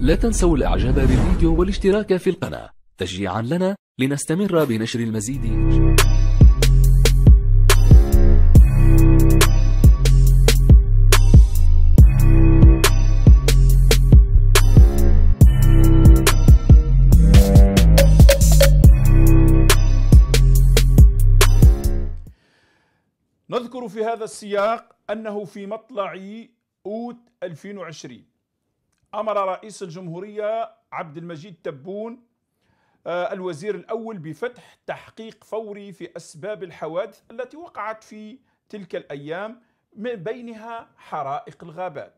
لا تنسوا الإعجاب بالفيديو والاشتراك في القناة تشجيعا لنا لنستمر بنشر المزيد نذكر في هذا السياق أنه في مطلع أوت 2020 أمر رئيس الجمهورية عبد المجيد تبون آه، الوزير الأول بفتح تحقيق فوري في أسباب الحوادث التي وقعت في تلك الأيام من بينها حرائق الغابات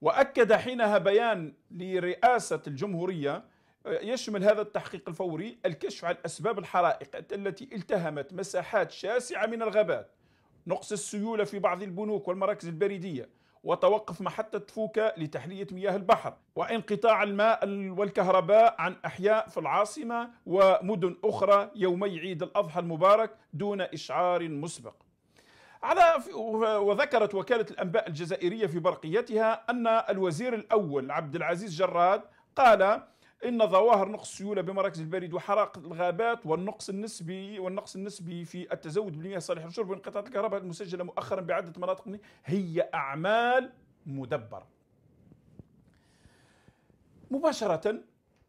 وأكد حينها بيان لرئاسة الجمهورية آه، يشمل هذا التحقيق الفوري الكشف عن أسباب الحرائق التي التهمت مساحات شاسعة من الغابات نقص السيولة في بعض البنوك والمراكز البريدية وتوقف محطة فوكا لتحلية مياه البحر وانقطاع الماء والكهرباء عن أحياء في العاصمة ومدن أخرى يومي عيد الأضحى المبارك دون إشعار مسبق على وذكرت وكالة الأنباء الجزائرية في برقيتها أن الوزير الأول عبد العزيز جراد قال ان ظواهر نقص السيوله بمراكز البريد وحرائق الغابات والنقص النسبي والنقص النسبي في التزود بالمياه الصالحه للشرب وانقطاع الكهرباء المسجله مؤخرا بعده مناطق هي اعمال مدبره. مباشره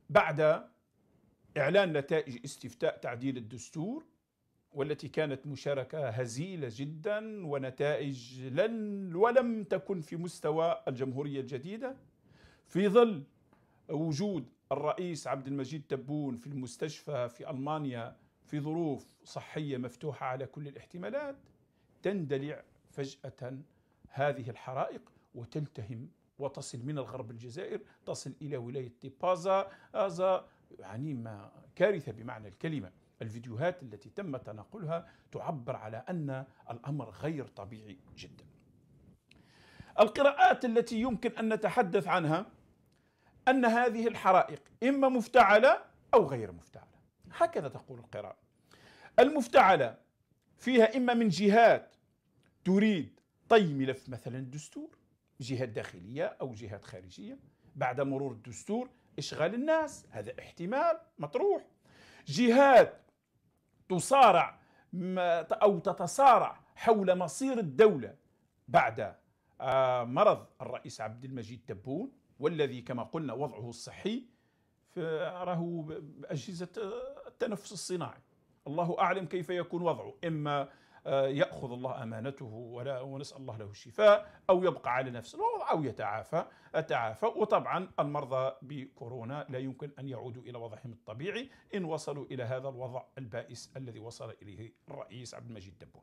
بعد اعلان نتائج استفتاء تعديل الدستور والتي كانت مشاركة هزيلة جدا ونتائج لن ولم تكن في مستوى الجمهورية الجديدة في ظل وجود الرئيس عبد المجيد تبون في المستشفى في المانيا في ظروف صحيه مفتوحه على كل الاحتمالات تندلع فجاه هذه الحرائق وتلتهم وتصل من الغرب الجزائر تصل الى ولايه تيبازا هذا يعني ما كارثه بمعنى الكلمه الفيديوهات التي تم تناقلها تعبر على ان الامر غير طبيعي جدا القراءات التي يمكن ان نتحدث عنها أن هذه الحرائق إما مفتعلة أو غير مفتعلة هكذا تقول القراءة المفتعلة فيها إما من جهات تريد طي ملف مثلا الدستور جهات داخلية أو جهات خارجية بعد مرور الدستور إشغال الناس هذا احتمال مطروح جهات تصارع أو تتصارع حول مصير الدولة بعد آه، مرض الرئيس عبد المجيد تبون والذي كما قلنا وضعه الصحي فأراه أجهزة التنفس الصناعي الله أعلم كيف يكون وضعه إما آه، يأخذ الله أمانته ولا ونسأل الله له الشفاء أو يبقى على نفس الوضع أو يتعافى أتعافى وطبعا المرضى بكورونا لا يمكن أن يعودوا إلى وضعهم الطبيعي إن وصلوا إلى هذا الوضع البائس الذي وصل إليه الرئيس عبد المجيد دبون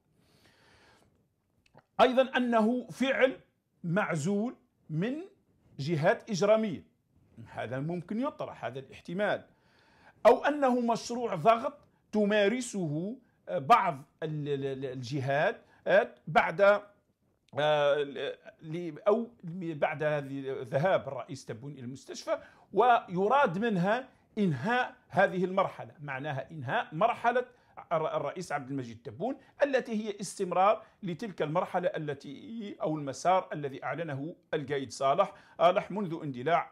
أيضا أنه فعل معزول من جهات إجرامية هذا ممكن يطرح هذا الاحتمال أو أنه مشروع ضغط تمارسه آه، بعض الجهات آه، بعد آه، أو بعد ذهاب الرئيس تبون إلى المستشفى ويراد منها إنهاء هذه المرحلة معناها إنهاء مرحلة الرئيس عبد المجيد تبون التي هي استمرار لتلك المرحلة التي أو المسار الذي أعلنه القايد صالح صالح منذ اندلاع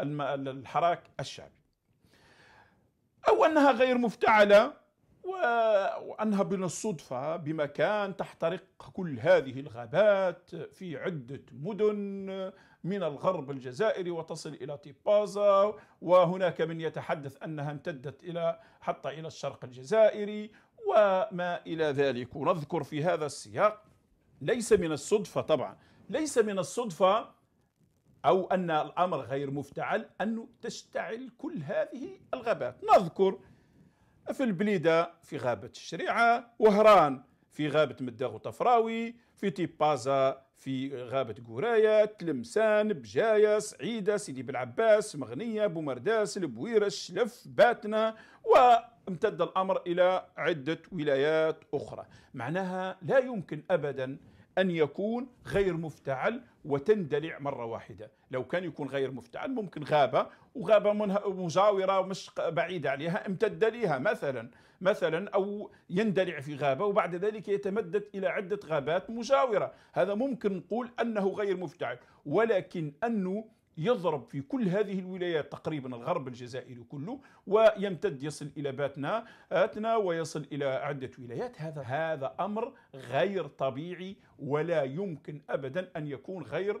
الحراك الشعبي أو أنها غير مفتعلة وأنها بنا الصدفة بمكان تحترق كل هذه الغابات في عدة مدن من الغرب الجزائري وتصل إلى تيبازا وهناك من يتحدث أنها امتدت إلى حتى إلى الشرق الجزائري وما إلى ذلك ونذكر في هذا السياق ليس من الصدفة طبعا ليس من الصدفة أو أن الأمر غير مفتعل أنه تشتعل كل هذه الغابات نذكر في البليده في غابه الشريعه وهران في غابه مداغ وطفراوي في تيبازا في غابه قوراية تلمسان بجايه سعيده سيدي بالعباس مغنيه بومرداس البويره الشلف باتنا وامتد الامر الى عده ولايات اخرى معناها لا يمكن ابدا أن يكون غير مفتعل وتندلع مرة واحدة لو كان يكون غير مفتعل ممكن غابة وغابة مزاورة مش بعيدة عليها امتد لها مثلا مثلا أو يندلع في غابة وبعد ذلك يتمدد إلى عدة غابات مجاورة هذا ممكن نقول أنه غير مفتعل ولكن أنه يضرب في كل هذه الولايات تقريبا الغرب الجزائري كله ويمتد يصل الى باتنا اتنا ويصل الى عده ولايات هذا هذا امر غير طبيعي ولا يمكن ابدا ان يكون غير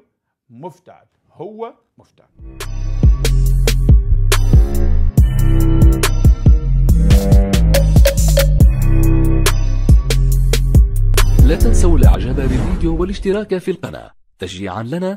مفتعل هو مفتعل لا تنسوا الاعجاب بالفيديو والاشتراك في القناة تشجيعا لنا